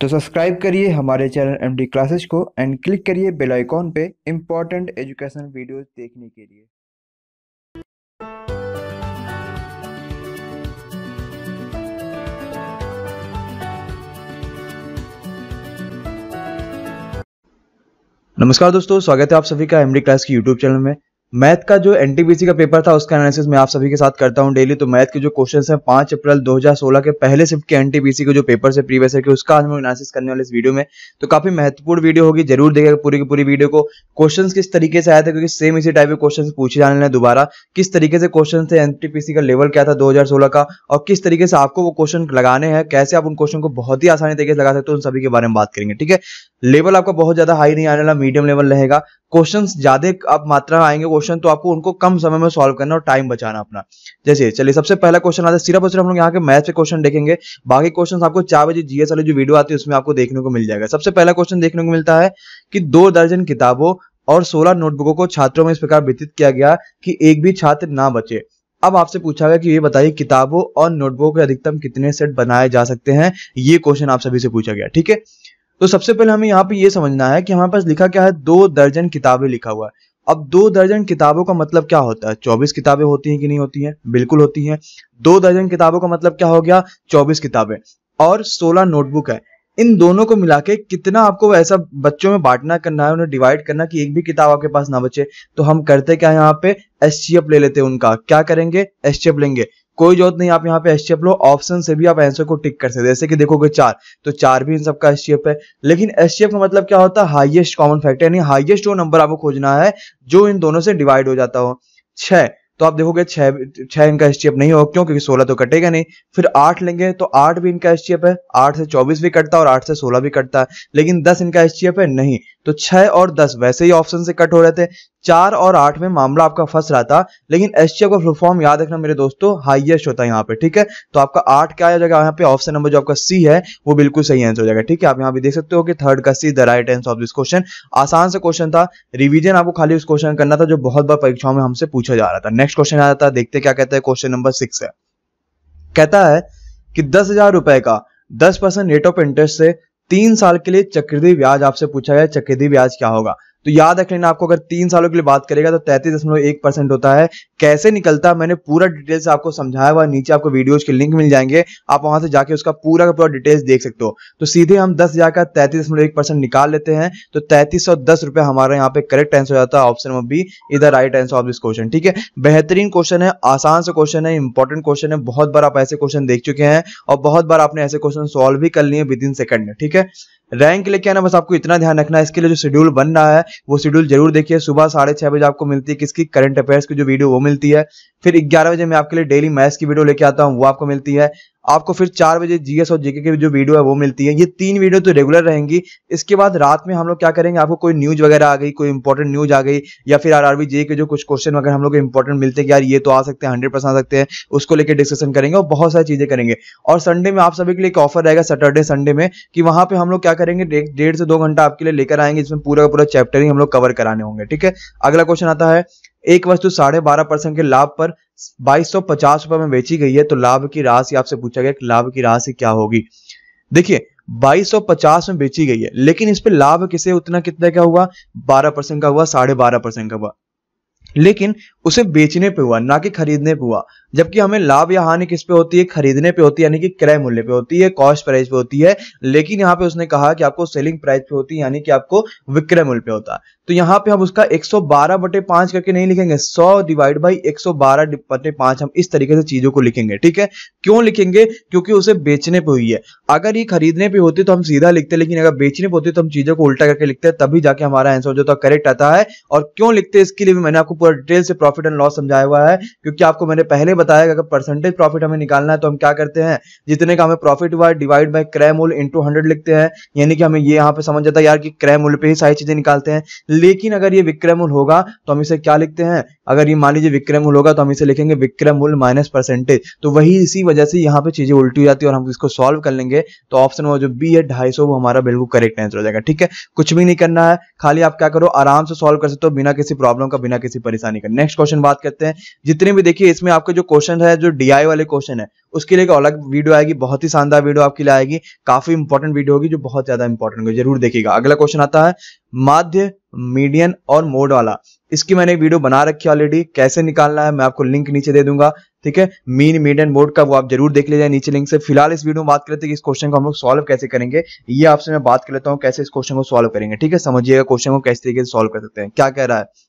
तो सब्सक्राइब करिए हमारे चैनल एम डी क्लासेज को एंड क्लिक करिए बेल आइकॉन पे इम्पॉर्टेंट एजुकेशन वीडियोस देखने के लिए नमस्कार दोस्तों स्वागत है आप सभी का एमडी क्लास की यूट्यूब चैनल में मैथ का जो एनटीपीसी का पेपर था उसका एनालिसिस मैं आप सभी के साथ करता हूं डेली तो मैथ के जो क्वेश्चंस हैं पांच अप्रैल 2016 के पहले शिफ्ट के एनटीपीसी के जो पेपर से प्रीवियस है कि उसका हम एनालिसिस करने वाले इस वीडियो में तो काफी महत्वपूर्ण वीडियो होगी जरूर देखेगा पूरी की पूरी वीडियो को क्वेश्चन किस तरीके से आया था क्योंकि सेम इसी टाइप के क्वेश्चन पूछे जाने हैं दोबारा किस तरीके से क्वेश्चन थे एनटीपीसी का लेवल क्या था दो का और किस तरीके से आपको वो क्वेश्चन लगाने हैं कैसे आप उन क्वेश्चन को बहुत ही आसानी तरीके से लगा सकते हो उन सभी के बारे में बात करेंगे ठीक है लेवल आपका बहुत ज्यादा हाई नहीं आने वाला मीडियम लेवल रहेगा क्वेश्चन ज्यादा आप मात्रा आएंगे क्वेश्चन तो आपको उनको कम समय में सॉल्व करना और टाइम बचाना अपना जैसे चलिए सबसे पहला क्वेश्चन आता है सिर्फ और सिर्फ हम लोग यहाँ के मैथ पे क्वेश्चन देखेंगे बाकी क्वेश्चन आपको चार बजे जीएस वाली जो वीडियो आती है उसमें आपको देखने को मिल जाएगा सबसे पहला क्वेश्चन देखने को मिलता है कि दो दर्जन किताबों और सोलह नोटबुकों को छात्रों में इस प्रकार वितरित किया गया कि एक भी छात्र ना बचे अब आपसे पूछा गया कि ये बताइए किताबों और नोटबुक के अधिकतम कितने सेट बनाए जा सकते हैं ये क्वेश्चन आप सभी से पूछा गया ठीक है तो सबसे पहले हमें यहाँ पे ये समझना है कि हमारे पास लिखा क्या है दो दर्जन किताबें लिखा हुआ है अब दो दर्जन किताबों का मतलब क्या होता है चौबीस किताबें होती हैं कि नहीं होती हैं बिल्कुल होती हैं दो दर्जन किताबों का मतलब क्या हो गया चौबीस किताबें और सोलह नोटबुक है इन दोनों को मिला के कितना आपको ऐसा बच्चों में बांटना करना है उन्हें डिवाइड करना कि एक भी किताब आपके पास ना बचे तो हम करते क्या यहाँ पे एस ले लेते हैं उनका क्या करेंगे एस लेंगे कोई जरूरत नहीं आप यहाँ पे एस लो ऑप्शन से भी आप आंसर को टिक कर सकते जैसे कि देखोगे चार तो चार भी इन सबका एस है लेकिन एस का मतलब क्या होता है हाइएस्ट कॉमन फैक्टर यानी हाइएस्ट वो नंबर आपको खोजना है जो इन दोनों से डिवाइड हो जाता हो छह तो आप देखोगे छह छह इनका एस नहीं होगा क्यों क्योंकि सोलह तो कटेगा नहीं फिर आठ लेंगे तो आठ भी इनका एस है आठ से चौबीस भी कटता है और आठ से सोलह भी कटता है लेकिन दस इनका एस है नहीं तो छह और दस वैसे ही ऑप्शन से कट हो रहे थे चार और आठ में मामला आपका फंस रहा था लेकिन एस का फुल फॉर्म याद रखना मेरे दोस्तों हाईएस्ट होता है यहाँ पे ठीक है तो आपका आठ क्या आ जाएगा यहाँ पे ऑप्शन नंबर जो आपका सी है वो बिल्कुल सही आंसर हो जाएगा ठीक है आप यहाँ भी देख सकते हो कि थर्ड का see the right answer of this question आसान से क्वेश्चन था रिविजन आपको खाली उस क्वेश्चन करना था जो बहुत बार परीक्षाओं में हमसे पूछा जा रहा था नेक्स्ट क्वेश्चन आ जाता है देखते क्या कहता है क्वेश्चन नंबर सिक्स है कहता है कि दस हजार रुपए का दस परसेंट रेट ऑफ इंटरेस्ट से तीन साल के लिए चक्रवृद्धि ब्याज आपसे पूछा गया चक्रवृद्धि ब्याज क्या होगा तो याद रख लेना आपको अगर तीन सालों के लिए बात करेगा तो तैतीस दशमलव एक परसेंट होता है कैसे निकलता है मैंने पूरा डिटेल से आपको समझाया हुआ नीचे आपको वीडियोस के लिंक मिल जाएंगे आप वहां से जाके उसका पूरा का पूरा डिटेल्स देख सकते हो तो सीधे हम दस हजार का तैतीस दशमलव एक परसेंट निकाल लेते हैं तो तैतीस सौ दस रुपए हमारे यहाँ पे करेक्ट आंसर हो जाता है ऑप्शन नंबर बी इधर right answer of this question ठीक है बेहतरीन क्वेश्चन है आसान से क्वेश्चन है इंपॉर्टेंट क्वेश्चन है बहुत बार आप ऐसे क्वेश्चन देख चुके हैं और बहुत बार आपने ऐसे क्वेश्चन सोल्व भी कर लिए विद इन सेकंड ठीक है रैंक के लिए क्या ना बस आपको इतना ध्यान रखना है इसके लिए जो शेड्यूल बन रहा है वो शेड्यूल जरूर देखिए सुबह साढ़े छह बजे आपको मिलती है किसकी करंट अफेयर्स की जो वीडियो वो मिलती है फिर ग्यारह बजे मैं आपके लिए डेली मैथ्स की वीडियो लेके आता हूँ वो आपको मिलती है आपको फिर चार बजे जीएस और जीके की जो वीडियो है वो मिलती है ये तीन वीडियो तो रेगुलर रहेंगी इसके बाद रात में हम लोग क्या करेंगे आपको कोई न्यूज वगैरह आ गई कोई इंपॉर्टेंट न्यूज आ गई या फिर आर जे के जो कुछ क्वेश्चन वगैरह हम लोग इंपॉर्टेंट मिलते हैं यार ये तो आ सकते हैं हंड्रेड आ सकते हैं उसको लेकर डिस्कशन करेंगे और बहुत सारी चीजें करेंगे और संडे में आप सभी के लिए एक ऑफर रहेगा सैटरडे संडे में कि वहां पर हम लोग क्या करेंगे डेढ़ से दो घंटा आपके लिए लेकर आएंगे जिसमें पूरा का पूरा चैप्टर ही हम लोग कवर कराने होंगे ठीक है अगला क्वेश्चन आता है एक वस्तु साढ़े बारह परसेंट के लाभ पर बाईस सौ पचास रुपए में बेची गई है तो लाभ की राशि आपसे पूछा गया कि लाभ की राशि क्या होगी देखिए 2250 में बेची गई है लेकिन इस पर लाभ किसे उतना कितने का हुआ 12 परसेंट का हुआ साढ़े बारह परसेंट का हुआ लेकिन उसे बेचने पे हुआ ना कि खरीदने पे हुआ जबकि हमें लाभ या हानि किस पे होती है खरीदने पे होती है यानी कि क्रय मूल्य पे होती है कॉस्ट प्राइस पे होती है लेकिन यहाँ पे उसने कहा कि आपको सेलिंग प्राइस पे होती है यानी कि आपको विक्रय मूल्य पे होता है तो यहाँ पे हम उसका 112 बटे पांच करके नहीं लिखेंगे 100 डिवाइड बाई 112 बटे पांच हम इस तरीके से चीजों को लिखेंगे ठीक है क्यों लिखेंगे क्योंकि उसे बेचने पे हुई है अगर ये खरीदने पे होती तो हम सीधा लिखते लेकिन अगर बेचने पे होती तो हम चीजों को उल्टा करके लिखते हैं तभी जाके हमारा आंसर जो था करेक्ट आता है और क्यों लिखते इसके लिए भी मैंने आपको पूरा डिटेल से प्रॉफिट एंड लॉस समझाया हुआ है क्योंकि आपको मैंने पहले बताया अगर परसेंटेज प्रॉफिट हमें निकालना है तो हम क्या करते हैं जितने का हमें प्रॉफिट हुआ डिवाइड बाई क्रय मूल इंटू हंड्रेड लिखते हैं यानी कि हमें ये यहाँ पे समझ जाता है यार कि क्रय मूल्य पे ही सारी चीजें निकालते हैं लेकिन अगर ये विक्रय मूल होगा तो हम इसे क्या लिखते हैं अगर ये मान लीजिए विक्रय मूल होगा तो हम इसे लिखेंगे विक्रय मूल माइनस परसेंटेज तो वही इसी वजह से यहाँ पे चीजें उल्टी हो जाती है और हम इसको सॉल्व कर लेंगे तो ऑप्शन वो जो बी है ढाई वो हमारा बिल्कुल करेक्ट आंसर हो जाएगा ठीक है कुछ भी नहीं करना है खाली आप क्या करो आराम से सॉल्व कर सकते हो बिना किसी प्रॉब्लम का बिना किसी परेशानी का नेक्स्ट क्वेश्चन बात करते हैं जितने भी देखिए इसमें आपका जो क्वेश्चन है जो डी वाले क्वेश्चन है उसके लिए अलग वीडियो आएगी बहुत ही शानदार वीडियो आपके लिए आएगी काफी इंपॉर्टेंट वीडियो होगी जो बहुत ज्यादा इंपॉर्टेंट होगी जरूर देखिएगा अगला क्वेश्चन आता है माध्य मीडियन और मोड वाला इसकी मैंने एक वीडियो बना रखी है ऑलरेडी कैसे निकालना है मैं आपको लिंक नीचे दे दूंगा ठीक है मीन मीडियन मोड का वो आप जरूर देख लीजिए नीचे लिंक से फिलहाल इस वीडियो में बात करते हैं कि इस क्वेश्चन को हम लोग सॉल्व कैसे करेंगे ये आपसे मैं बात कर लेता हूँ कैसे इस क्वेश्चन को सॉल्व करेंगे ठीक है समझिएगा क्वेश्चन को कैसे तरीके से सॉल्व कर सकते हैं क्या कह रहा है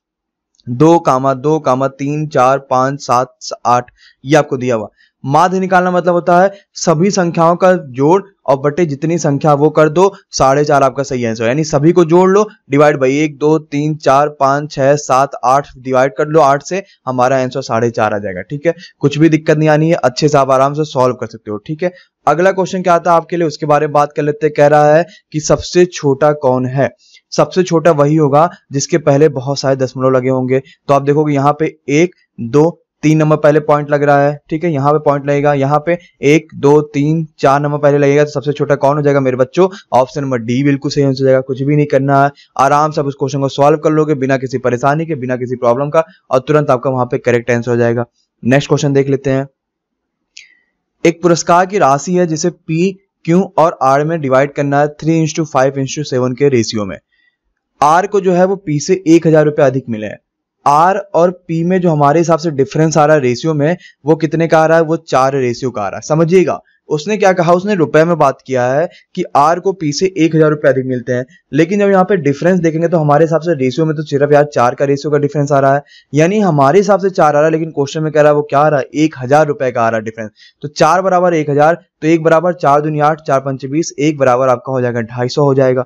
दो कामा दो कामा तीन चार पांच सात आठ ये आपको दिया हुआ माध्य निकालना मतलब होता है सभी संख्याओं का जोड़ और बटे जितनी संख्या वो कर दो साढ़े चार आपका सही आंसर यानी सभी को जोड़ लो डिवाइड बाई एक दो तीन चार पाँच छह सात आठ डिवाइड कर लो आठ से हमारा आंसर साढ़े चार आ जाएगा ठीक है कुछ भी दिक्कत नहीं आनी है अच्छे से आप आराम से सॉल्व कर सकते हो ठीक है अगला क्वेश्चन क्या आता है आपके लिए उसके बारे में बात कर लेते कह रहा है कि सबसे छोटा कौन है सबसे छोटा वही होगा जिसके पहले बहुत सारे दशमलव लगे होंगे तो आप देखोगे यहाँ पे एक दो तीन नंबर पहले पॉइंट लग रहा है ठीक है यहाँ पे पॉइंट लगेगा यहाँ पे एक दो तीन चार नंबर पहले लगेगा तो सबसे छोटा कौन हो जाएगा मेरे बच्चों ऑप्शन नंबर डी बिल्कुल सही हो जाएगा कुछ भी नहीं करना है आराम से आप उस क्वेश्चन को सॉल्व कर लोगे बिना किसी परेशानी के बिना किसी प्रॉब्लम का और तुरंत आपका वहां पर करेक्ट आंसर हो जाएगा नेक्स्ट क्वेश्चन देख लेते हैं एक पुरस्कार की राशि है जिसे पी क्यू और आर में डिवाइड करना है three is to five is to seven के रेशियो में आर को जो है वो पी से एक हजार रुपया अधिक मिले हैं आर और पी में जो हमारे हिसाब से डिफरेंस आ रहा है रेशियो में वो कितने का आ रहा है वो चार रेशियो का आ रहा है समझिएगा उसने क्या कहा उसने रुपए में बात किया है कि आर को पी से एक हजार रुपए अधिक मिलते हैं लेकिन जब यहाँ पे डिफरेंस देखेंगे तो हमारे हिसाब से रेशियो में तो सिर्फ यार चार का रेशियो का डिफरेंस आ रहा है यानी हमारे हिसाब से चार आ रहा है लेकिन क्वेश्चन में कह रहा है वो क्या आ रहा है एक हजार रुपए का आ रहा है डिफरेंस तो चार बराबर एक हजार तो एक बराबर चार दुनिया आठ चार पंच बीस एक बराबर आपका हो जाएगा ढाई सौ हो जाएगा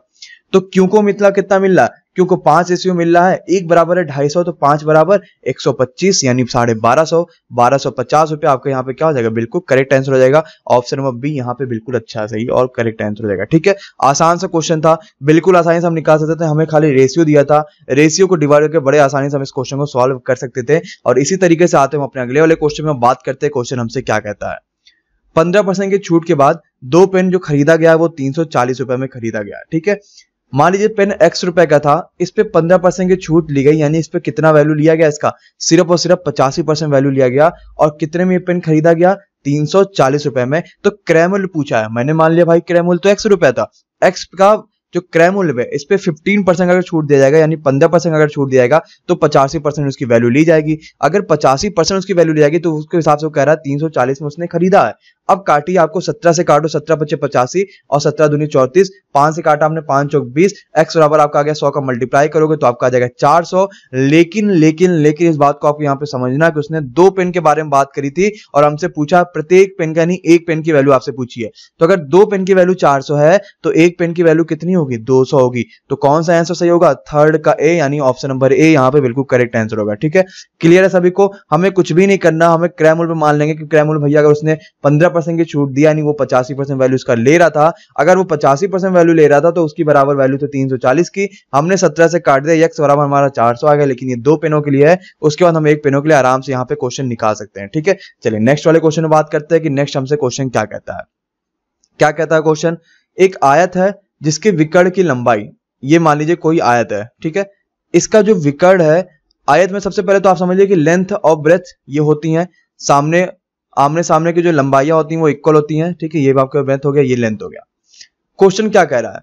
तो क्यों को मितला कितना मिल रहा है क्योंकि पांच रेशियो मिल रहा है एक बराबर है ढाई सौ तो पांच बराबर एक सौ पच्चीस यानी साढ़े बारह सौ बारह सौ पचास रुपया आपका यहाँ पे क्या हो जाएगा बिल्कुल करेक्ट आंसर हो जाएगा ऑप्शन नंबर बी यहाँ पे बिल्कुल अच्छा सही और करेक्ट आंसर हो जाएगा ठीक है आसान सा क्वेश्चन था बिल्कुल आसानी से हम निकाल सकते थे हमें खाली रेशियो दिया था रेशियो को डिवाइड करके बड़े आसानी से हम इस क्वेश्चन को सॉल्व कर सकते थे और इसी तरीके से आते हम अपने अगले वाले क्वेश्चन में बात करते हैं क्वेश्चन हमसे क्या कहता है पंद्रह परसेंट की छूट के बाद दो पेन जो खरीदा गया वो तीन सौ चालीस रुपए में खरीदा गया ठीक है मान लीजिए पेन एक्स रुपए का था इस पे पंद्रह परसेंट की छूट ली गई यानी इस पे कितना वैल्यू लिया गया इसका सिर्फ और सिर्फ पचासी परसेंट वैल्यू लिया गया और कितने में ये पेन खरीदा गया तीन सौ चालीस रुपए में तो क्रैमुल पूछा है मैंने मान लिया भाई क्रैमुल तो एक्स रुपया था एक्स का जो क्रैमुल है इस पे फिफ्टीन परसेंट अगर छूट दिया जाएगा यानी पंद्रह परसेंट अगर छूट दिया जाएगा तो पचासी परसेंट उसकी वैल्यू ली जाएगी अगर पचासी परसेंट उसकी वैल्यू ली जाएगी तो उसके हिसाब से कह रहा है तीन सौ चालीस में उसने खरीदा है अब काटिए आपको सत्रह से काटो सत्रह पच्चीस पचासी और सत्रह दूनी चौतीस पांच से काटा आपने पांच चौक बीस एक्स बराबर आपका आ गया सौ का मल्टीप्लाई करोगे तो आपका आ जाएगा चार सौ लेकिन लेकिन लेकिन इस बात को आपको यहाँ पे समझना कि उसने दो पेन के बारे में बात करी थी और हमसे पूछा प्रत्येक पेन का यानी एक पेन की वैल्यू आपसे पूछी है तो अगर दो पेन की वैल्यू चार है तो एक पेन की वैल्यू कितनी होगी दो होगी तो कौन सा आंसर सही होगा थर्ड का ए यानी ऑप्शन नंबर ए यहाँ पे बिल्कुल करेक्ट आंसर होगा ठीक है क्लियर है सभी को हमें कुछ भी नहीं करना हमें क्रैमुल पे मान लेंगे कि क्रैमुल भैया अगर उसने पंद्रह परसेंट की छूट दिया यानी वो पचासी परसेंट वैल्यू इसका ले रहा था अगर वो पचासी परसेंट वैल्यू ले रहा था तो उसकी बराबर वैल्यू थी तो तीन सौ चालीस की हमने सत्रह से काट दिया यक्स बराबर हमारा चार सौ आ गया लेकिन ये दो पेनों के लिए है उसके बाद हम एक पेनों के लिए आराम से यहाँ पे क्वेश्चन निकाल सकते हैं ठीक है चलिए नेक्स्ट वाले क्वेश्चन में बात करते हैं कि नेक्स्ट हमसे क्वेश्चन क्या कहता है क्या कहता है क्वेश्चन एक आयत है जिसके विकर्ण की लंबाई ये मान लीजिए कोई आयत है ठीक है इसका जो विकर्ण है आयत में सबसे पहले तो आप समझिए कि लेंथ और ब्रेथ ये होती हैं सामने आमने सामने की जो लंबाइयां होती हैं वो इक्वल होती हैं ठीक है ये आपका ब्रेंथ हो गया ये लेंथ हो गया क्वेश्चन क्या कह रहा है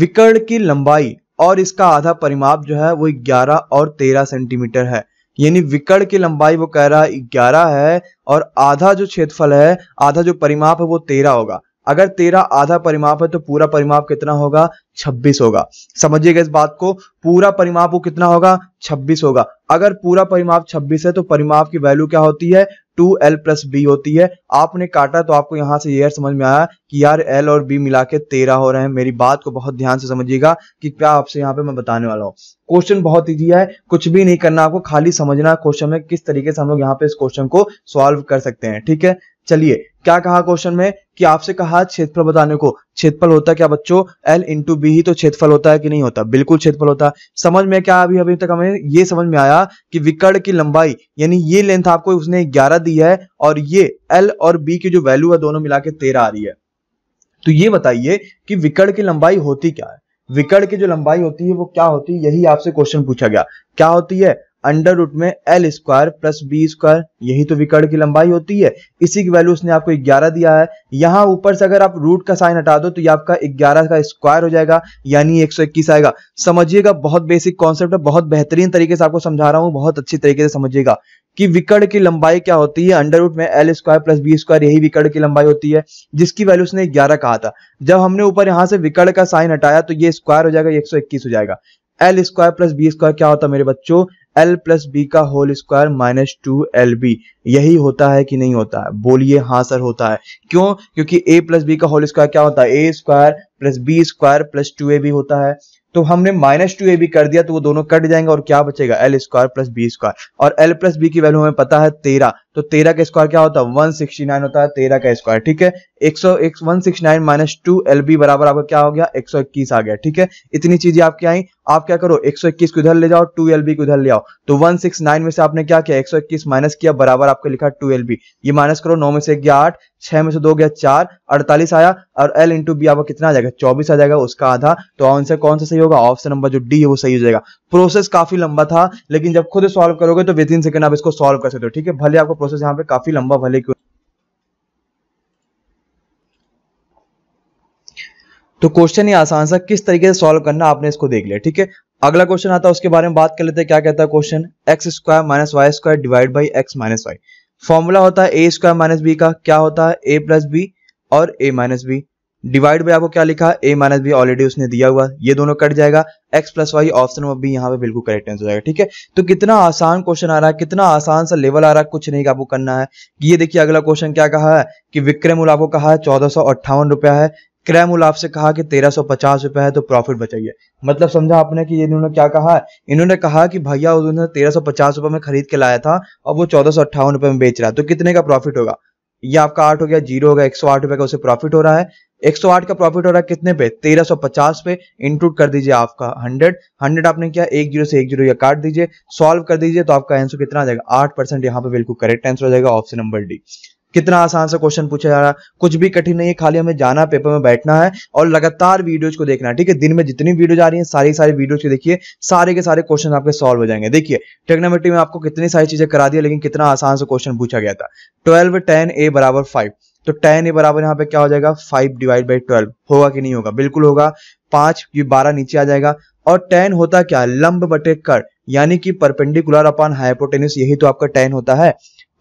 विकर्ण की लंबाई और इसका आधा परिमाप जो है वो 11 और 13 सेंटीमीटर है यानी विकर्ण की लंबाई वो कह रहा है ग्यारह है और आधा जो क्षेत्रफल है आधा जो परिमाप है वो तेरह होगा अगर तेरह आधा परिमाप है तो पूरा परिमाप कितना होगा छब्बीस होगा समझिएगा इस बात को पूरा परिमाप वो कितना होगा छब्बीस होगा अगर पूरा परिमाप छब्बीस है तो परिमाप की वैल्यू क्या होती है टू एल प्लस बी होती है आपने काटा तो आपको यहाँ से यह समझ में आया कि यार एल और बी मिला के तेरह हो रहे हैं मेरी बात को बहुत ध्यान से समझिएगा कि क्या आपसे यहाँ पे मैं बताने वाला हूँ क्वेश्चन बहुत ईजी है कुछ भी नहीं करना आपको खाली समझना क्वेश्चन में किस तरीके से हम लोग यहाँ पे इस क्वेश्चन को सॉल्व कर सकते हैं ठीक है चलिए क्या कहा क्वेश्चन में कि आपसे कहा क्षेत्रफल बताने को क्षेत्रफल होता क्या बच्चों एल इंटू बी ही तो क्षेत्रफल होता है कि नहीं होता बिल्कुल क्षेत्रफल होता है समझ में क्या अभी अभी तक हमें ये समझ में आया कि विकर्ण की लंबाई यानी ये लेंथ आपको उसने 11 दी है और ये एल और बी की जो वैल्यू है दोनों मिला के तेरह आ रही है तो ये बताइए कि विकर्ण की लंबाई होती क्या है विकर्ण की जो लंबाई होती है वो क्या होती है यही आपसे क्वेश्चन पूछा गया क्या होती है अंडर रूट में L square plus B square यही तो विकर्ण की लंबाई होती है इसी की वैल्यू उसने आपको ग्यारह दिया है यहां ऊपर से अगर आप रूट का साइन हटा दो तो ये आपका ग्यारह का स्क्वायर हो जाएगा यानी एक आएगा समझिएगा बहुत बेसिक कॉन्सेप्ट है बहुत बेहतरीन तरीके से आपको समझा रहा हूँ बहुत अच्छी तरीके से समझिएगा कि विकर्ण की लंबाई क्या होती है अंडर रूट में L square plus B square यही विकर्ण की लंबाई होती है जिसकी वैल्यू उसने ग्यारह कहा था जब हमने ऊपर यहां से विकर्ण का साइन हटाया तो ये स्क्वायर हो जाएगा एक हो जाएगा L square plus B square क्या होता है मेरे बच्चों एल प्लस बी का whole square minus two L B यही होता है कि नहीं होता है बोलिए हाँ सर होता है क्यों क्योंकि ए प्लस बी का होल स्क्वायर क्या होता है A square plus B square plus two A B होता है तो हमने माइनस टू ए बी कर दिया तो वो दोनों कट जाएंगे और क्या बचेगा L square plus B square और एल प्लस बी की वैल्यू हमें पता है तेरह तो तेरह का स्क्वायर क्या होता है 169 होता है तेरह का स्क्वायर ठीक है एक सौ एक one sixty nine minus two L B बराबर आपका क्या हो गया एक सौ इक्कीस आ गया ठीक है इतनी चीजें आपके आई आप क्या करो एक सौ इक्कीस को इधर ले जाओ टू एल बी को उधर ले आओ तो वन सिक्स नाइन में से आपने क्या किया एक सौ इक्कीस माइनस किया बराबर आपको लिखा टू एल बी ये माइनस करो नौ में से गया आठ छह में से दो गया चार अड़तालीस आया और एल इंटू बी आपका कितना आ जाएगा चौबीस आ जाएगा उसका आधा तो आंसर कौन सा सही होगा ऑप्शन नंबर जो डी है वो सही हो जाएगा प्रोसेस काफी लंबा था लेकिन जब खुद सॉल्व करोगे तो विद इन सेकंड आप इसको सॉल्व कर सकते हो ठीक है भले आपको प्रोसेस यहाँ पे काफी लंबा भले क्यों तो क्वेश्चन ही आसान सा किस तरीके से सॉल्व करना आपने इसको देख लिया ठीक है अगला क्वेश्चन आता है उसके बारे में बात कर लेते हैं क्या कहता है question X square minus Y square divide by X minus Y formula होता है ए स्क्वायर माइनस बी का क्या होता है ए प्लस बी और A minus B divide by आपको क्या लिखा ए माइनस बी ऑलरेडी उसने दिया हुआ ये दोनों कट जाएगा एक्स प्लस वाई ऑप्शन भी यहाँ पे बिल्कुल करेक्ट आंसर हो जाएगा ठीक है तो कितना आसान क्वेश्चन आ रहा है कितना आसान सा लेवल आ रहा है कुछ नहीं आपको करना है ये देखिए अगला क्वेश्चन क्या कहा है कि विक्रम उल आपको कहा है चौदह सौ अट्ठावन रुपया है क्रय मूल आपसे कहा कि तेरह सौ पचास रुपया है तो प्रॉफिट बचाइए मतलब समझा आपने कि ये इन्होंने क्या कहा है इन्होंने कहा कि भैया उन्होंने तेरह सौ पचास रुपए में खरीद के लाया था और वो चौदह सौ अट्ठावन रुपए में बेच रहा है तो कितने का प्रॉफिट होगा ये आपका आठ हो गया जीरो हो गया एक सौ आठ रुपए का उसे प्रॉफिट हो रहा है 108 का प्रॉफिट हो रहा है कितने पे 1350 पे इंक्लूड कर दीजिए आपका 100 100 आपने किया एक जीरो से एक जीरो या काट दीजिए सॉल्व कर दीजिए तो आपका आंसर कितना आ जाएगा 8 परसेंट यहाँ पे बिल्कुल करेक्ट आंसर हो जाएगा ऑप्शन नंबर डी कितना आसान सा क्वेश्चन पूछा जा रहा है कुछ भी कठिन नहीं है खाली हमें जाना पेपर में बैठना है और लगातार वीडियोज को देखना है ठीक है दिन में जितनी वीडियोज आ रही है सारी सारी वीडियोज को देखिए सारे के सारे क्वेश्चन आपके सॉल्व हो जाएंगे देखिए टेक्नोमेट्री में आपको कितनी सारी चीजें करा दी लेकिन कितना आसान सा क्वेश्चन पूछा गया था ट्वेल्व टेन ए बराबर फाइव तो टेन ए बराबर यहाँ पे क्या हो जाएगा फाइव डिवाइड बाई ट्वेल्व होगा कि नहीं होगा बिल्कुल होगा पांच ये बारह नीचे आ जाएगा और टेन होता क्या लंब बटे कर यानी कि परपेंडिकुलर अपान हाइपोटेनिस यही तो आपका टेन होता है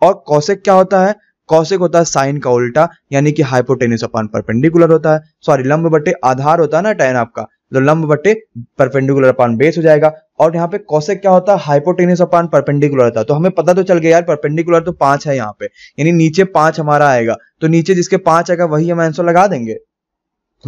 और कौशिक क्या होता है कौशिक होता है साइन का उल्टा यानी कि हाइपोटेनिस अपान परपेंडिकुलर होता है सॉरी लंब बटे आधार होता है ना टेन आपका तो लंब बटे परपेंडिकुलर अपान बेस हो जाएगा और यहाँ पे कौशिक क्या होता है हाइपोटेनिस अपान परपेंडिकुलर था तो हमें पता तो चल गया यार परपेंडिकुलर तो पांच है यहाँ पे यानी नीचे पांच हमारा आएगा तो नीचे जिसके पांच आएगा वही हम आंसर लगा देंगे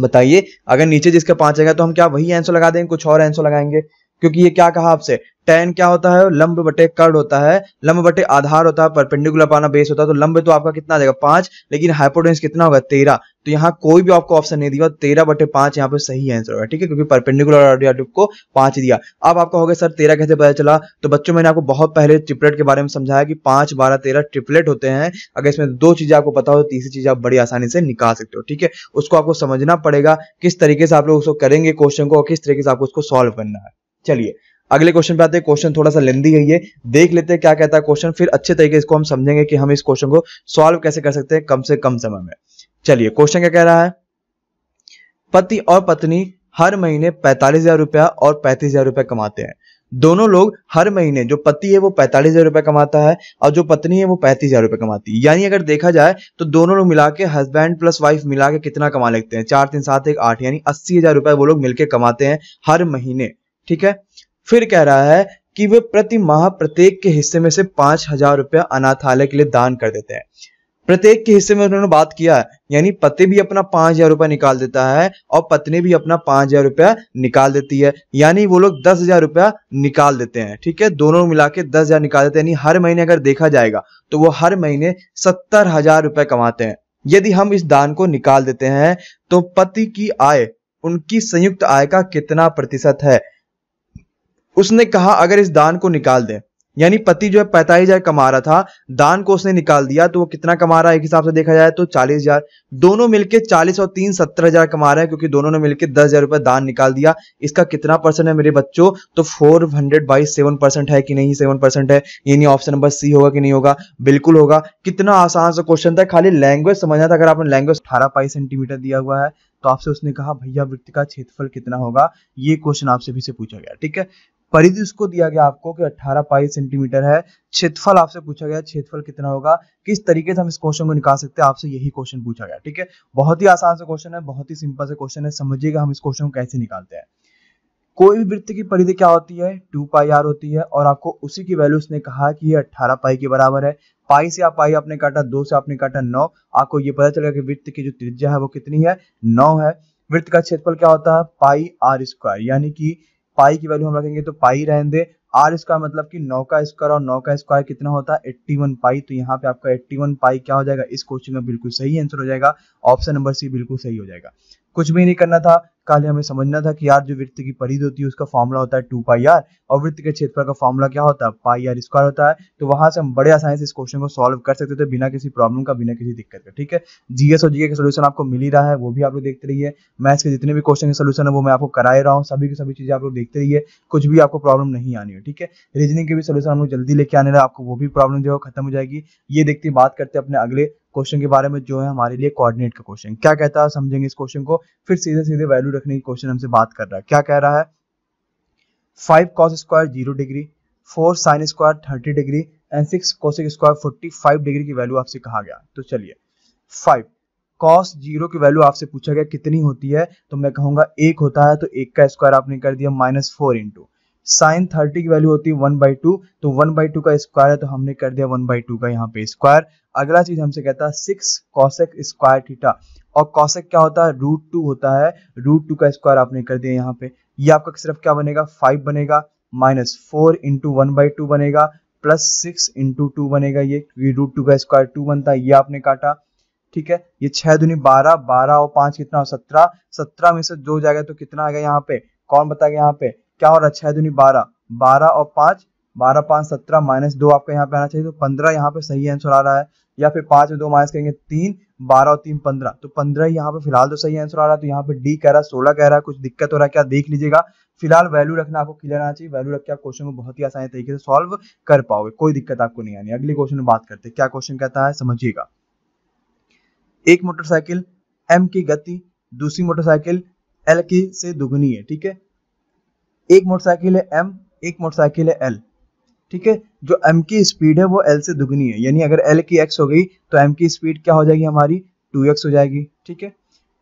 बताइए अगर नीचे जिसके पांच आएगा तो हम क्या वही आंसर लगा देंगे कुछ और आंसर लगाएंगे क्योंकि ये क्या कहा आपसे टेन क्या होता है लंब बटे कर्ड होता है लंब बटे आधार होता है परपेंडिकुलर पाना बेस होता है तो लंब तो आपका कितना आ जाएगा पांच लेकिन हाइपोटेंस कितना होगा तेरह तो यहाँ कोई भी आपको ऑप्शन नहीं दिया तेरह बटे पांच यहाँ पे सही आंसर होगा ठीक है क्योंकि परपेंडिकुलर को पांच दिया अब आपका गया सर तेरह कैसे पता चला तो बच्चों मैंने आपको बहुत पहले ट्रिपलेट के बारे में समझाया कि पांच बारह तेरह ट्रिपलेट होते हैं अगर इसमें दो चीजें आपको पता हो तो तीसरी चीज आप बड़ी आसानी से निकाल सकते हो ठीक है उसको आपको समझना पड़ेगा किस तरीके से आप लोग उसको करेंगे क्वेश्चन को और किस तरीके से आपको उसको सॉल्व करना है चलिए अगले क्वेश्चन पे आते हैं क्वेश्चन थोड़ा सा लेंदी है ये देख लेते हैं क्या कहता है क्वेश्चन फिर अच्छे तरीके इसको हम समझेंगे कि हम इस क्वेश्चन को सॉल्व कैसे कर सकते हैं कम से कम समय में चलिए क्वेश्चन क्या कह रहा है पति और पत्नी हर महीने पैंतालीस हजार रुपया और पैंतीस हजार रुपया कमाते हैं दोनों लोग हर महीने जो पति है वो पैंतालीस हजार रुपया कमाता है और जो पत्नी है वो पैंतीस हजार रुपये कमाती है यानी अगर देखा जाए तो दोनों लोग मिला के हस्बैंड प्लस वाइफ मिला के कितना कमा लेते हैं चार तीन सात एक आठ यानी अस्सी हजार रुपये वो लोग मिलकर कमाते हैं हर महीने ठीक है फिर कह रहा है कि वे प्रति माह प्रत्येक के हिस्से में से पांच हजार रुपया अनाथालय के लिए दान कर देते हैं प्रत्येक के हिस्से में उन्होंने बात किया यानी पति भी अपना पांच हजार रुपया निकाल देता है और पत्नी भी अपना पांच हजार रुपया निकाल देती है यानी वो लोग दस हजार रुपया निकाल देते हैं ठीक है दोनों मिला के दस हजार निकाल देते हैं यानी हर महीने अगर देखा जाएगा तो वो हर महीने सत्तर हजार रुपये कमाते हैं यदि हम इस दान को निकाल देते हैं तो पति की आय उनकी संयुक्त आय का कितना प्रतिशत है उसने कहा अगर इस दान को निकाल दे यानी पति जो है पैंतालीस हजार कमा रहा था दान को उसने निकाल दिया तो वो कितना कमा रहा है एक हिसाब से देखा जाए तो चालीस हजार दोनों मिलकर चालीस और तीन सत्तर हजार कमा रहे हैं क्योंकि दोनों ने मिलकर दस हजार रुपये दान निकाल दिया इसका कितना परसेंट है मेरे बच्चों तो four hundred by seven percent है कि नहीं सेवन परसेंट है यानी ऑप्शन नंबर सी होगा कि नहीं होगा बिल्कुल होगा कितना आसान सा क्वेश्चन था खाली लैंग्वेज समझना था अगर आपने लैंग्वेज अठारह बाई सेंटीमीटर दिया हुआ है तो आपसे उसने कहा भैया वृत्त का क्षेत्रफल कितना होगा ये क्वेश्चन आपसे भी से पूछा गया ठीक है परिधि उसको दिया गया आपको कि 18 पाई सेंटीमीटर है क्षेत्रफल आपसे पूछा गया क्षेत्रफल कितना होगा किस तरीके से हम इस क्वेश्चन को निकाल सकते हैं आपसे यही क्वेश्चन पूछा गया ठीक है बहुत ही आसान से क्वेश्चन है बहुत ही सिंपल से क्वेश्चन है समझिएगा हम इस क्वेश्चन को कैसे निकालते हैं कोई भी वृत्त की परिधि क्या होती है टू पाई आर होती है और आपको उसी की वैल्यू उसने कहा कि ये अट्ठारह पाई के बराबर है पाई से आप पाई आपने काटा दो से आपने काटा नौ आपको ये पता चलेगा कि वृत्त की जो त्रिज्या है वो कितनी है नौ है वृत्त का क्षेत्रफल क्या होता है पाई आर स्क्वायर यानी कि पाई की वैल्यू हम रखेंगे तो पाई रहने दे आर स्क्वायर मतलब कि नौ का स्क्वायर और नौ का स्क्वायर कितना होता है एट्टी वन पाई तो यहाँ पे आपका एट्टी वन पाई क्या हो जाएगा इस क्वेश्चन में बिल्कुल सही आंसर हो जाएगा ऑप्शन नंबर सी बिल्कुल सही हो जाएगा कुछ भी नहीं करना था पहले हमें समझना था कि यार जो वृत्त की परिधि होती है उसका फॉर्मूला होता है टू पाई आर और वृत्त के क्षेत्रफल का फॉर्मूला क्या होता है पाई आर स्क्वायर होता है तो वहां से हम बड़े आसानी से इस क्वेश्चन को सॉल्व कर सकते थे बिना किसी प्रॉब्लम का बिना किसी दिक्कत का ठीक है जीएस और जीके का सोल्यूशन आपको मिल ही रहा है वो भी आप लोग देखते रहिए मैथ्स के जितने भी क्वेश्चन के सोल्यूशन है वो मैं आपको कराए रहा हूँ सभी की सभी चीजें आप लोग देखते रहिए कुछ भी आपको प्रॉब्लम नहीं आनी है ठीक है रीजनिंग के भी सोल्यूशन हम लोग जल्दी लेके आने रहा आपको वो भी प्रॉब्लम जो है खत्म हो जाएगी ये देखते बात करते अपने अगले क्वेश्चन के बारे में जो है हमारे लिए कोऑर्डिनेट का क्वेश्चन क्या कहता है समझेंगे इस क्वेश्चन को फिर सीधे सीधे वैल्यू वैल्यू रखने की क्वेश्चन हमसे बात कर रहा है क्या कह रहा है five cos square zero degree four sine square thirty degree and six cosec square forty five degree की वैल्यू आपसे कहा गया तो चलिए फाइव कॉस जीरो की वैल्यू आपसे पूछा गया कितनी होती है तो मैं कहूंगा एक होता है तो एक का स्क्वायर आपने कर दिया minus four into sine thirty की वैल्यू होती है वन बाई टू तो वन बाई टू का स्क्वायर है तो हमने कर दिया वन बाई टू का यहाँ पे स्क्वायर अगला चीज हमसे कहता है सिक्स कॉसेक स्क्वायर थीटा और कॉसेक क्या होता है रूट टू होता है रूट टू का स्क्वायर आपने कर दिया यहाँ पे ये आपका सिर्फ क्या बनेगा फाइव बनेगा minus four into one by two बनेगा प्लस सिक्स इंटू टू बनेगा ये क्योंकि रूट टू का स्क्वायर टू बनता है ये आपने काटा ठीक है ये छह दुनी बारह बारह और पांच कितना हो सत्रह सत्रह में से दो जाएगा तो कितना आएगा यहाँ पे कौन बताएगा यहाँ पे क्या और अच्छा है दुनिया बारह बारह और पांच बारह पांच सत्रह माइनस दो आपका यहाँ पे आना चाहिए तो पंद्रह यहाँ पे सही आंसर आ रहा है या फिर पांच में दो माइनस करेंगे तीन बारह और तीन पंद्रह तो पंद्रह यहाँ पे फिलहाल तो सही आंसर आ रहा है तो यहाँ पे डी कह रहा है सोलह कह रहा है कुछ दिक्कत हो रहा है क्या देख लीजिएगा फिलहाल वैल्यू रखना आपको क्लियर आना चाहिए वैल्यू रख के आप क्वेश्चन को बहुत ही आसानी तरीके से सॉल्व कर पाओगे कोई दिक्कत आपको नहीं आनी अगले क्वेश्चन में बात करते हैं क्या क्वेश्चन कहता है समझिएगा एक मोटरसाइकिल एम की गति दूसरी मोटरसाइकिल एल की से दुगनी है ठीक है एक मोटरसाइकिल है एम एक मोटरसाइकिल है एल ठीक है जो एम की स्पीड है वो एल से दुगनी है यानी अगर एल की एक्स हो गई तो एम की स्पीड क्या हो जाएगी हमारी टू एक्स हो जाएगी ठीक है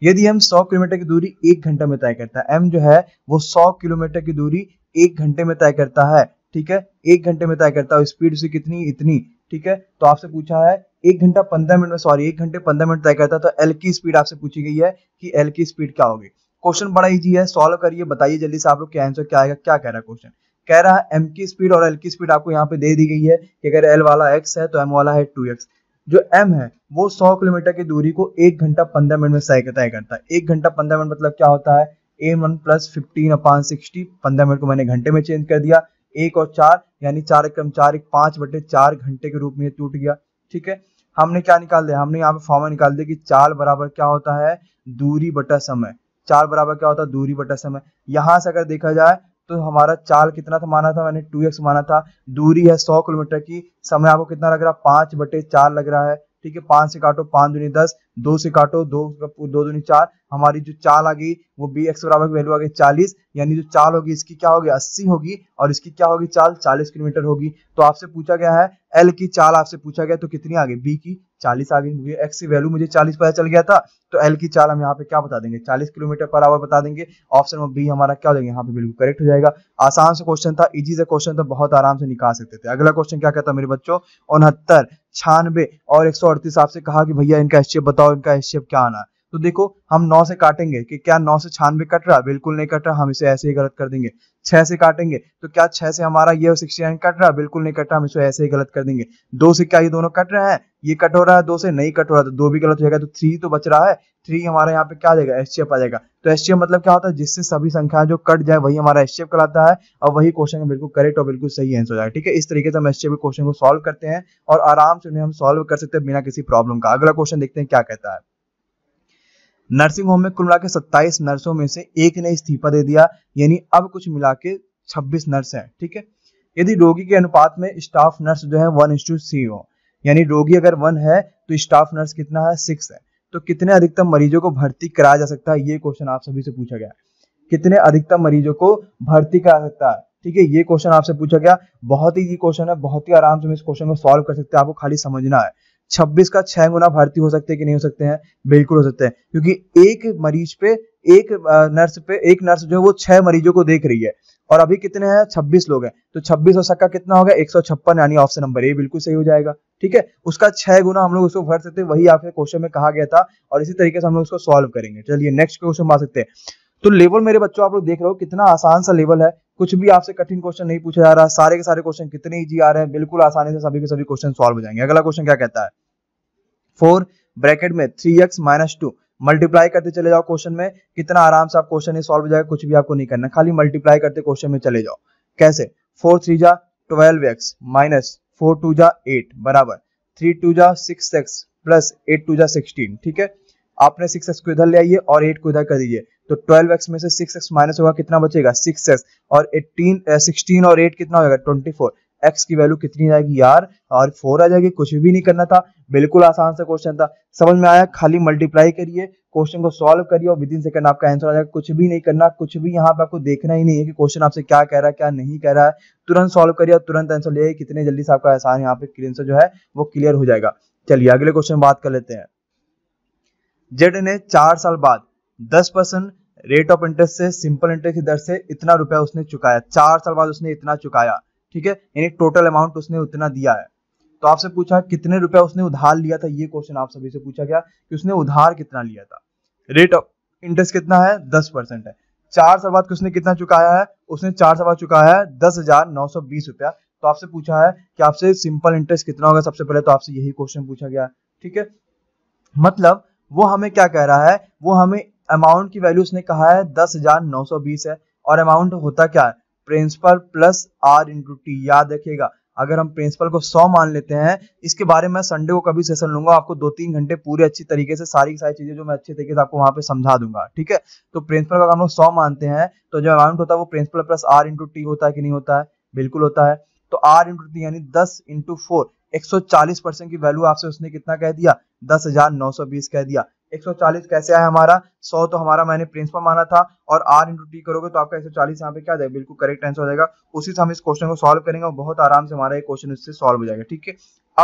यदि हम सौ किलोमीटर की दूरी एक घंटे में तय करता है एम जो है वो सौ किलोमीटर की दूरी एक घंटे में तय करता है ठीक है एक घंटे में तय करता है स्पीड उसे कितनी इतनी ठीक है तो आपसे पूछा है एक घंटा पंद्रह मिनट में सॉरी एक घंटे पंद्रह मिनट तय करता है तो एल की स्पीड आपसे पूछी गई है कि एल की स्पीड क्या होगी क्वेश्चन बड़ा इजी है सॉल्व करिए बताइए जल्दी से आप लोग क्या आंसर क्या आएगा क्या कह रहा है क्वेश्चन कह रहा है एम की स्पीड और एल की स्पीड आपको यहाँ पे दे दी गई है कि अगर एल वाला एक्स है तो एम वाला है टू एक्स जो एम है वो सौ किलोमीटर की दूरी को एक घंटा पंद्रह मिनट में तय करता है एक घंटा पंद्रह मिनट मतलब क्या होता है A one plus fifteen upon sixty पंद्रह मिनट को मैंने घंटे में चेंज कर दिया एक और चार यानी चार एकम चार एक पांच बटे चार घंटे के रूप में टूट गया ठीक है हमने क्या निकाल दिया हमने यहाँ पे फॉर्मा निकाल दिया कि चाल बराबर क्या होता है दूरी बटा समय चार बराबर क्या होता है दूरी बटा समय यहाँ से अगर देखा जाए तो हमारा चाल कितना था माना था मैंने टू एक्स माना था दूरी है सौ किलोमीटर की समय आपको कितना लग रहा है पांच बटे चार लग रहा है ठीक है पांच से काटो पांच दूनी दस दो से काटो दो दो दूनी चार हमारी जो चाल आ गई वो बी एक्स बराबर वैल्यू आ गई चालीस यानी जो चाल होगी इसकी क्या होगी अस्सी होगी और इसकी क्या होगी चाल चालीस किलोमीटर होगी तो आपसे पूछा गया है एल की चाल आपसे पूछा गया तो कितनी आ गई बी की चालीस आ गई मुझे एक्स की वैल्यू मुझे चालीस पता चल गया था तो एल की चाल हम यहाँ पे क्या बता देंगे चालीस किलोमीटर पर आवर बता देंगे ऑप्शन बी हमारा क्या हो जाएगा यहाँ पे बिल्कुल करेक्ट हो जाएगा आसान से क्वेश्चन था इजी से क्वेश्चन था बहुत आराम से निकाल सकते थे अगला क्वेश्चन क्या कहता मेरे बच्चों उनहत्तर छियानवे और एक सौ अड़तीस आपसे कहा कि भैया इनका हिस्सेप बताओ इनका हिस्सेप क्या आना है तो देखो हम नौ से काटेंगे कि क्या नौ से छानवे कट रहा बिल्कुल नहीं कट रहा हम इसे ऐसे ही गलत कर देंगे छह से काटेंगे तो क्या छह से हमारा ये सिक्सटी नाइन कट रहा बिल्कुल नहीं कट रहा हम इसे ऐसे ही गलत कर देंगे दो से क्या ये दोनों कट रहे हैं ये कट हो रहा है दो से नहीं कट हो रहा तो दो भी गलत हो जाएगा तो थ्री तो बच रहा है थ्री हमारा यहाँ पे क्या आ जाएगा एस आ जाएगा तो एस मतलब क्या होता है जिससे सभी संख्या जो कट जाए वही हमारा एस कहलाता है और वही क्वेश्चन बिल्कुल करेक्ट और बिल्कुल सही आंसर हो जाएगा ठीक है इस तरीके से हम एस क्वेश्चन को सॉल्व करते हैं और आराम से उन्हें हम सॉल्व कर सकते हैं बिना किसी प्रॉब्लम का अगला क्वेश्चन देखते हैं क्या कहता है नर्सिंग होम में कुल मिला के सत्ताईस नर्सों में से एक ने इस्तीफा दे दिया यानी अब कुछ मिला के छब्बीस नर्स है ठीक है यदि रोगी के अनुपात में स्टाफ नर्स जो है वन इंस्टू सी हो यानी रोगी अगर वन है तो स्टाफ नर्स कितना है सिक्स है तो कितने अधिकतम मरीजों को भर्ती कराया जा सकता है ये क्वेश्चन आप सभी से पूछा गया कितने अधिकतम मरीजों को भर्ती करा सकता है ठीक है ये क्वेश्चन आपसे पूछा गया बहुत ही क्वेश्चन है बहुत ही आराम से हम इस क्वेश्चन को सॉल्व कर सकते हैं आपको खाली समझना है 26 का छह गुना भर्ती हो सकते हैं कि नहीं हो सकते हैं बिल्कुल हो सकते हैं क्योंकि एक मरीज पे एक नर्स पे एक नर्स जो है वो छह मरीजों को देख रही है और अभी कितने हैं 26 लोग हैं तो 26 और सक्का कितना होगा एक सौ छप्पन यानी ऑप्शन नंबर ए बिल्कुल सही हो जाएगा ठीक है उसका छह गुना हम लोग उसको भर सकते हैं वही आपके क्वेश्चन में कहा गया था और इसी तरीके से हम लोग उसको सॉल्व करेंगे चलिए नेक्स्ट क्वेश्चन आ सकते हैं तो लेवल मेरे बच्चों आप लोग देख रहे हो कितना आसान सा लेवल है कुछ भी आपसे कठिन क्वेश्चन नहीं पूछा जा रहा है सारे के सारे क्वेश्चन कितने इजी आ रहे हैं बिल्कुल आसानी से सभी के सभी क्वेश्चन सॉल्व हो जाएंगे अगला क्वेश्चन क्या कहता है फोर ब्रैकेट में three X minus two multiply करते चले जाओ क्वेश्चन में कितना आराम से आप क्वेश्चन ही सॉल्व हो जाएगा कुछ भी आपको नहीं करना खाली मल्टीप्लाई करते क्वेश्चन में चले जाओ कैसे फोर थ्री जा twelve X minus four two जा एट बराबर थ्री टू जा six X plus eight two जा सिक्सटीन ठीक है आपने सिक्स एक्स को इधर ले आइए और एट को इधर कर दीजिए तो ट्वेल्व एक्स में से सिक्स एक्स माइनस होगा कितना बचेगा सिक्स एक्स और एटीन सिक्सटीन और एट कितना होगा ट्वेंटी फोर एक्स की वैल्यू कितनी आएगी यार और फोर आ जाएगी कुछ भी नहीं करना था बिल्कुल आसान सा क्वेश्चन था समझ में आया खाली मल्टीप्लाई करिए क्वेश्चन को सॉल्व करिए और विद इन सेकंड आपका आंसर आ जाएगा कुछ भी नहीं करना कुछ भी यहाँ पे आपको देखना ही नहीं है कि क्वेश्चन आपसे क्या कह रहा है क्या नहीं कह रहा है तुरंत सॉल्व करिए और तुरंत आंसर ले कितने जल्दी से आपका आसान यहाँ पे आंसर जो है वो क्लियर हो जाएगा चलिए अगले क्वेश्चन बात कर लेते हैं जेड ने चार साल बाद दस परसेंट रेट ऑफ इंटरेस्ट से सिंपल इंटरेस्ट की दर से इतना रुपया उसने चुकाया चार साल बाद उसने इतना चुकाया ठीक है यानी टोटल अमाउंट उसने उतना दिया है तो आपसे पूछा कितने रुपया उसने उधार लिया था ये क्वेश्चन आप सभी से पूछा गया कि उसने उधार कितना लिया था रेट ऑफ इंटरेस्ट कितना है दस परसेंट है चार साल बाद उसने कितना चुकाया है उसने चार साल बाद चुकाया है दस हजार नौ सौ बीस रुपया तो आपसे पूछा है कि आपसे सिंपल इंटरेस्ट कितना होगा सबसे पहले तो आपसे यही क्वेश्चन पूछा गया ठीक है मतलब वो हमें क्या कह रहा है वो हमें अमाउंट की वैल्यू उसने कहा है दस हजार नौ सौ बीस है और अमाउंट होता क्या है principal plus R into T याद रखेगा अगर हम प्रिंसिपल को सौ मान लेते हैं इसके बारे में संडे को कभी सेशन लूंगा आपको दो तीन घंटे पूरे अच्छी तरीके से सारी सारी चीजें जो मैं अच्छे तरीके से आपको वहां पे समझा दूंगा ठीक है तो प्रिंसिपल का हम लोग सौ मानते हैं तो जो अमाउंट होता है वो principal plus R into T होता है कि नहीं होता है बिल्कुल होता है तो आर इंटू टी यानी दस इंटू फोर 140 परसेंट की वैल्यू आपसे उसने कितना कह दिया दस हजार नौ सौ बीस कह दिया 140 कैसे आया हमारा 100 तो हमारा मैंने प्रिंसिपल माना था और आर इंटू टी करोगे तो आपका 140 यहाँ पे क्या जाएगा बिल्कुल करेक्ट आंसर हो जाएगा उसी से हम इस क्वेश्चन को सॉल्व करेंगे और बहुत आराम से हमारा ये क्वेश्चन इससे सॉल्व हो जाएगा ठीक है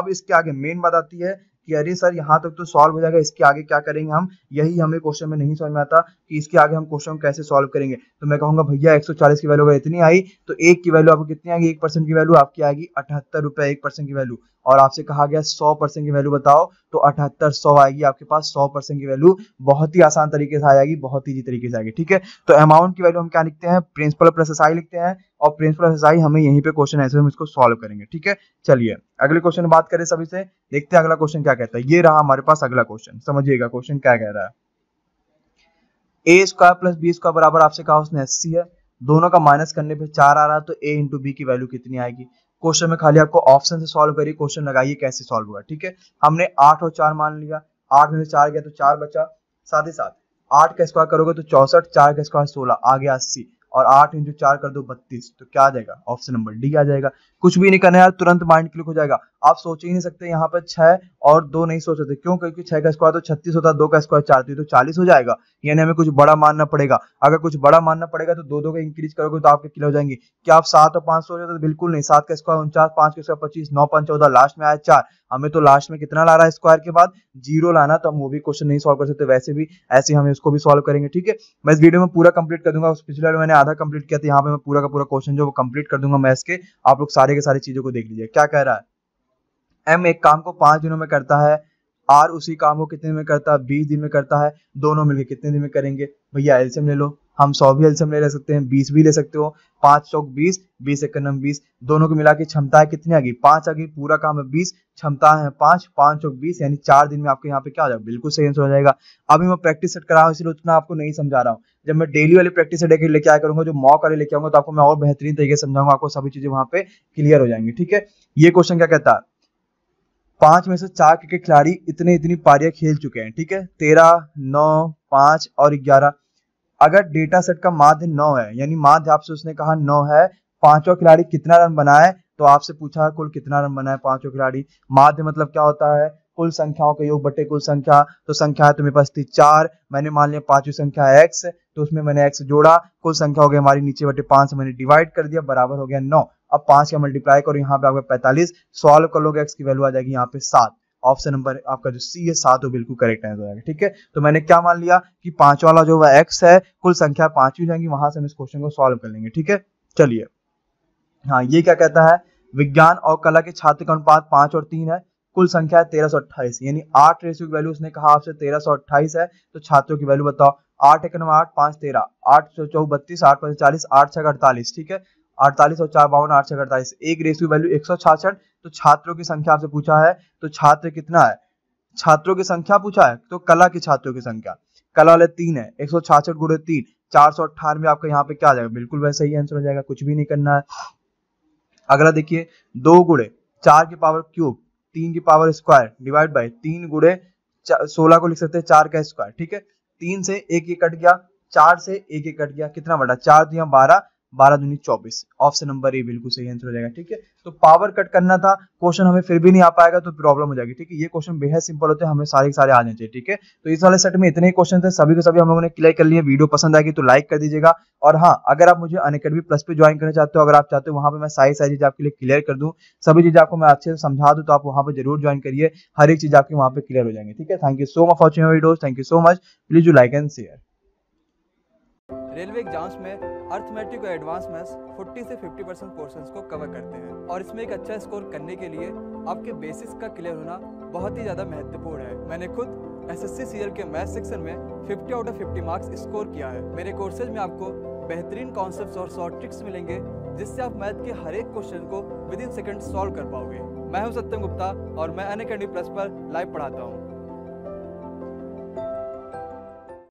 अब इसके आगे मेन बात आती है कि अरे सर यहाँ तक तो, तो सॉल्व हो जाएगा इसके आगे क्या करेंगे हम यही हमें क्वेश्चन में नहीं समझ में आता कि इसके आगे हम क्वेश्चन कैसे सॉल्व करेंगे तो मैं कहूंगा भैया 140 की वैल्यू अगर इतनी आई तो एक की वैल्यू आपको कितनी आएगी एक परसेंट की वैल्यू आपकी आएगी अठहत्तर रुपये एक परसेंट की वैल्यू और आपसे कहा गया सौ परसेंट की वैल्यू बताओ तो अठहत्तर सौ आएगी आपके पास सौ परसेंट की वैल्यू बहुत ही आसान तरीके से आ जाएगी बहुत ही तरीके से आएगी ठीक है तो अमाउंट की वैल्यू हम क्या लिखते हैं प्रिंसिपल प्लस आई लिखते हैं और प्रिंसिपल प्लस आई हमें यहीं पे क्वेश्चन ऐसे हम इसको सॉल्व करेंगे ठीक है चलिए अगले क्वेश्चन बात करें सभी से देखते हैं अगला क्वेश्चन क्या कहता है ये रहा हमारे पास अगला क्वेश्चन समझिएगा क्वेश्चन क्या कह रहा है A square plus B square बराबर आपसे कहा उसने अस्सी है दोनों का माइनस करने पे चार आ रहा है तो ए इंटू बी की वैल्यू कितनी आएगी क्वेश्चन में खाली आपको ऑप्शन से सॉल्व करिए क्वेश्चन लगाइए कैसे सॉल्व होगा ठीक है हमने आठ और चार मान लिया आठ में से चार गया तो चार बचा साथ ही साथ आठ का स्क्वायर करोगे तो चौसठ चार का स्क्वायर सोलह आ गया अस्सी और आठ इंटू चार कर दो बत्तीस तो क्या आ जाएगा ऑप्शन नंबर डी आ जाएगा कुछ भी नहीं करना यार तुरंत माइंड क्लिक हो जाएगा आप सोच ही नहीं सकते यहाँ पर छह और दो नहीं सोच सकते क्यों क्योंकि छह का स्क्वायर तो छत्तीस होता है दो का स्क्वायर चार तो, तो चालीस हो जाएगा यानी हमें कुछ बड़ा मानना पड़ेगा अगर कुछ बड़ा मानना पड़ेगा तो दो दो का इंक्रीज करोगे तो आपके क्लियर हो जाएंगे क्या आप सात और पांच सोच रहे तो बिल्कुल नहीं सात का स्क्वायर उनचास पांच का स्क्वायर पच्चीस नौ पांच चौदह लास्ट में आया चार हमें तो लास्ट में कितना ला रहा है स्क्वायर के बाद जीरो लाना तो हम वो भी क्वेश्चन नहीं सॉल्व कर सकते वैसे भी ऐसे हम इसको भी सॉल्व करेंगे ठीक है मैं इस वीडियो में पूरा कंप्लीट कर दूंगा पिछले मैंने आधा कंप्लीट किया था यहाँ पे मैं पूरा का पूरा क्वेश्चन जो वो कंप्लीट कर दूंगा मैं के आप लोग सारे के सारी चीजों को देख लीजिए क्या कह रहा है एम एक काम को पांच दिनों में करता है आर उसी काम को कितने में करता है बीस दिन में करता है दोनों मिलकर कितने दिन में करेंगे भैया एल्सियम ले लो हम सौ भी एल्सियम ले, ले सकते हैं बीस भी ले सकते हो पांच सौ बीस बीस एक नम बीस दोनों को मिला के है कितनी आ गई पांच आ गई पूरा काम है बीस क्षमता है पांच पांच चौक बीस यानी चार दिन में आपके यहाँ पे क्या हो जाएगा बिल्कुल सही आंसर हो जाएगा अभी मैं प्रैक्टिस सेट करा रहा हूँ इसलिए उतना आपको नहीं समझा रहा हूँ जब मैं डेली वाले प्रैक्टिस सेट लेके आया करूंगा जो मॉक वाले लेके आऊंगा तो आपको मैं और बेहतरीन तरीके से समझाऊंगा आपको सभी चीजें वहाँ पे क्लियर हो जाएंगी ठीक है ये क्वेश्चन क्या कहता है पांच में से चार क्रिकेट खिलाड़ी इतने इतनी पारियां खेल चुके हैं ठीक है तेरह नौ पांच और ग्यारह अगर डेटा सेट का माध्य नौ है यानी माध्य आपसे उसने कहा नौ है पांचों खिलाड़ी कितना रन बनाए तो आपसे पूछा कुल कितना रन बनाए पांचों खिलाड़ी माध्य मतलब क्या होता है कुल संख्याओं का योग बटे कुल संख्या तो संख्या तो मेरे पास थी चार मैंने मान लिया पांचवी संख्या एक्स तो उसमें मैंने एक्स जोड़ा कुल संख्या हो गई हमारी नीचे बटे पांच तो मैंने डिवाइड कर दिया बराबर हो गया नौ अब पांच का मल्टीप्लाई करो यहाँ पे आपका पैंतालीस सॉल्व कर लोगे एक्स की वैल्यू आ जाएगी यहाँ पे सात ऑप्शन नंबर आपका जो सी है सात वो बिल्कुल करेक्ट आंसर आएगा ठीक है तो मैंने क्या मान लिया कि पांच वाला जो वह एक्स है कुल संख्या पांच भी जाएंगी वहां से हम इस क्वेश्चन को सॉल्व कर लेंगे ठीक है चलिए हाँ ये क्या कहता है विज्ञान और कला के छात्र का अनुपात पांच और तीन है कुल संख्या है तेरह सौ अट्ठाईस यानी आठ रेशियो की वैल्यू उसने कहा आपसे तेरह सौ अट्ठाईस है तो छात्रों की वैल्यू बताओ आठ एक आठ पांच तेरह आठ सौ चौ बत्तीस आठ पांच चालीस आठ छः अड़तालीस ठीक है अड़तालीस और चार बावन आठ सौ अड़तालीस एक रेशियो वैल्यू एक सौ छाछठ तो छात्रों की संख्या आपसे पूछा है तो छात्र कितना है छात्रों की संख्या पूछा है तो कला के छात्रों की संख्या कला वाले तीन है एक सौ छाछठ गुड़े तीन चार सौ अट्ठानवे आपका यहाँ पे क्या आ जाएगा बिल्कुल वैसे ही आंसर हो जाएगा कुछ भी नहीं करना है अगला देखिए दो गुड़े चार की पावर क्यूब तीन की पावर स्क्वायर डिवाइड बाई तीन गुड़े सोलह को लिख सकते हैं चार का स्क्वायर ठीक है तीन से एक ही कट गया चार से एक ही कट गया कितना बड़ा चार दिया बारह बारह दूनी चौबीस ऑप्शन नंबर ए बिल्कुल सही आंसर हो जाएगा ठीक है तो पावर कट करना था क्वेश्चन हमें फिर भी नहीं आ पाएगा तो प्रॉब्लम हो जाएगी ठीक है ये क्वेश्चन बेहद सिंपल होते हैं हमें सारे सारे आ जाने चाहिए ठीक है तो इस वाले सेट में इतने ही क्वेश्चन थे सभी को सभी हम लोगों ने क्लियर कर लिए वीडियो पसंद आएगी तो लाइक कर दीजिएगा और हाँ अगर आप मुझे अनकेडमी प्लस पे ज्वाइन करना चाहते हो अगर आप चाहते हो वहां पर मैं सारी सारी चीज आपके लिए क्लियर कर दूँ सभी चीज आपको मैं अच्छे से समझा दूँ तो आप वहाँ पर जरूर ज्वाइन करिए हर एक चीज आपकी वहाँ पे क्लियर हो जाएंगे ठीक है thank you so much for video thank you so much please you like and share railway exams में अर्थमेटिक और एडवांस मैथ्स 40 से 50 परसेंट पोर्सन को कवर करते हैं और इसमें एक अच्छा स्कोर करने के लिए आपके बेसिस का क्लियर होना बहुत ही ज़्यादा महत्वपूर्ण है मैंने खुद एस एस सी के मैथ सेक्शन में 50 आउट ऑफ 50 मार्क्स स्कोर किया है मेरे कोर्सेज में आपको बेहतरीन कॉन्सेप्ट और शॉर्ट ट्रिक्स मिलेंगे जिससे आप मैथ के हर एक क्वेश्चन को विद इन सेकेंड सॉल्व कर पाओगे मैं हूँ सत्यम गुप्ता और मैं अन प्लस पर लाइव पढ़ाता हूँ